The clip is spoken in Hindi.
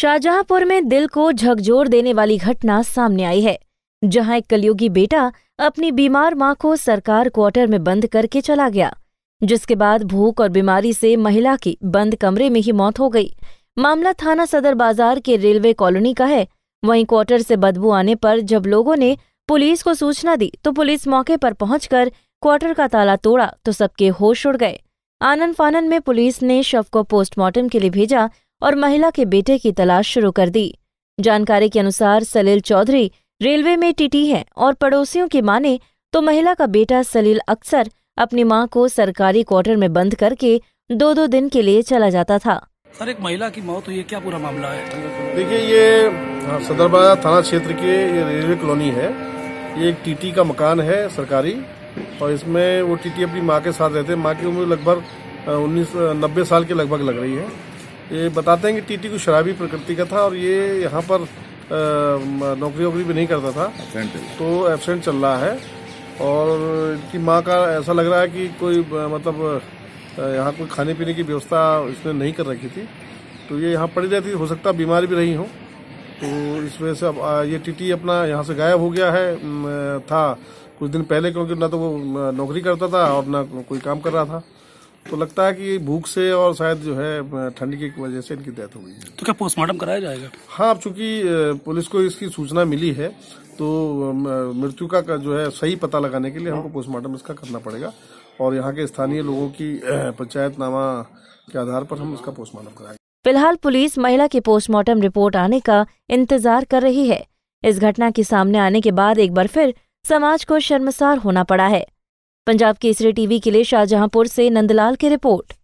शाहजहांपुर में दिल को झकझोर देने वाली घटना सामने आई है जहां एक कलयुगी बेटा अपनी बीमार मां को सरकार क्वार्टर में बंद करके चला गया जिसके बाद भूख और बीमारी से महिला की बंद कमरे में ही मौत हो गई मामला थाना सदर बाजार के रेलवे कॉलोनी का है वहीं क्वार्टर से बदबू आने पर जब लोगों ने पुलिस को सूचना दी तो पुलिस मौके पर पहुंचकर क्वार्टर का ताला तोड़ा तो सबके होश उड़ गए आनन फानन में पुलिस ने शव को पोस्टमार्टम के लिए भेजा और महिला के बेटे की तलाश शुरू कर दी जानकारी के अनुसार सलील चौधरी रेलवे में टीटी है और पड़ोसियों की माने तो महिला का बेटा सलील अक्सर अपनी माँ को सरकारी क्वार्टर में बंद करके दो दो दिन के लिए चला जाता था सर एक महिला की मौत हुई क्या पूरा मामला है देखिए ये हाँ, बाजार थाना क्षेत्र के रेलवे कॉलोनी है ये एक टीटी का मकान है सरकारी और इसमें वो टीटी अपनी माँ के साथ रहते हैं माँ की उम्र लगभग हाँ, उन्नीस नब्बे साल के लगभग लग रही है ये बताते हैं कि टीटी को शराबी प्रकृति का था और ये यहाँ पर नौकरी वोकरी भी नहीं करता था तो एबसेंट चल रहा है और इनकी माँ का ऐसा लग रहा है कि कोई मतलब यहाँ कोई खाने पीने की व्यवस्था इसने नहीं कर रखी थी तो ये यहाँ पड़ी रहती हो सकता बीमार भी रही हो तो इस वजह से अब ये टीटी अपना यहाँ से गायब हो गया है था कुछ दिन पहले क्योंकि ना तो वो नौकरी करता था और ना कोई काम कर रहा था तो लगता है कि भूख से और शायद जो है ठंड की वजह से इनकी डेथ हो गई है तो क्या पोस्टमार्टम कराया जाएगा हाँ अब चूंकि पुलिस को इसकी सूचना मिली है तो मृत्यु का, का जो है सही पता लगाने के लिए हमको पोस्टमार्टम हाँ। इसका करना पड़ेगा और यहाँ के स्थानीय लोगों की पंचायतनामा के आधार पर हम इसका पोस्टमार्टम कराएंगे फिलहाल पुलिस महिला की पोस्टमार्टम रिपोर्ट आने का इंतजार कर रही है इस घटना के सामने आने के बाद एक बार फिर समाज को शर्मसार होना पड़ा है पंजाब केसरी टीवी के लिए शाहजहांपुर से नंदलाल की रिपोर्ट